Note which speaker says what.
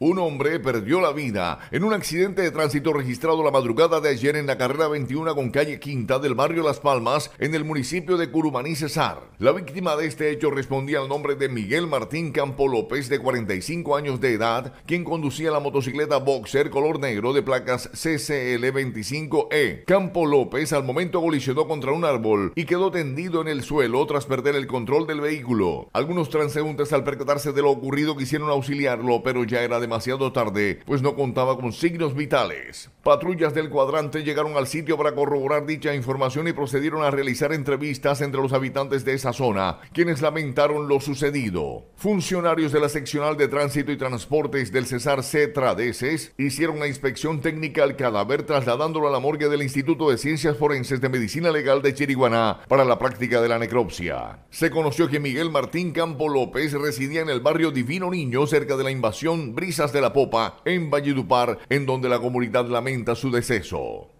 Speaker 1: Un hombre perdió la vida en un accidente de tránsito registrado la madrugada de ayer en la carrera 21 con calle Quinta del barrio Las Palmas en el municipio de Curumaní Cesar. La víctima de este hecho respondía al nombre de Miguel Martín Campo López de 45 años de edad, quien conducía la motocicleta Boxer color negro de placas CCL25E. Campo López al momento colisionó contra un árbol y quedó tendido en el suelo tras perder el control del
Speaker 2: vehículo.
Speaker 1: Algunos transeúntes al percatarse de lo ocurrido quisieron auxiliarlo, pero ya era de demasiado tarde, pues no contaba con signos vitales. Patrullas del cuadrante llegaron al sitio para corroborar dicha información y procedieron a realizar entrevistas entre los habitantes de esa zona, quienes lamentaron lo sucedido. Funcionarios de la seccional de tránsito y transportes del Cesar C. Tradeses e hicieron una inspección técnica al cadáver trasladándolo a la morgue del Instituto de Ciencias Forenses de Medicina Legal de Chiriguaná para la práctica de la necropsia. Se conoció que Miguel Martín Campo López residía en el barrio Divino Niño cerca de la invasión Brisa de la Popa en Valledupar, en donde la comunidad lamenta su deceso.